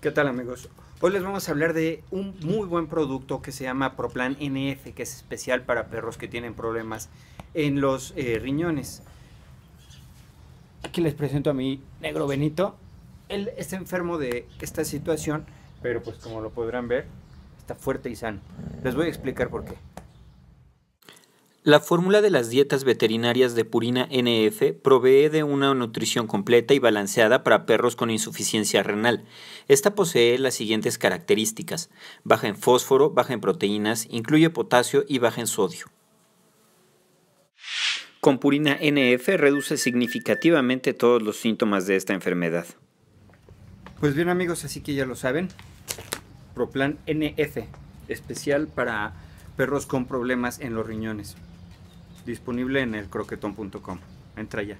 ¿Qué tal amigos? Hoy les vamos a hablar de un muy buen producto que se llama Proplan NF, que es especial para perros que tienen problemas en los eh, riñones. Aquí les presento a mi negro Benito. Él está enfermo de esta situación, pero pues como lo podrán ver, está fuerte y sano. Les voy a explicar por qué. La fórmula de las dietas veterinarias de Purina NF provee de una nutrición completa y balanceada para perros con insuficiencia renal. Esta posee las siguientes características. Baja en fósforo, baja en proteínas, incluye potasio y baja en sodio. Con Purina NF reduce significativamente todos los síntomas de esta enfermedad. Pues bien amigos, así que ya lo saben. Proplan NF, especial para perros con problemas en los riñones. Disponible en el croquetón.com. Entra ya.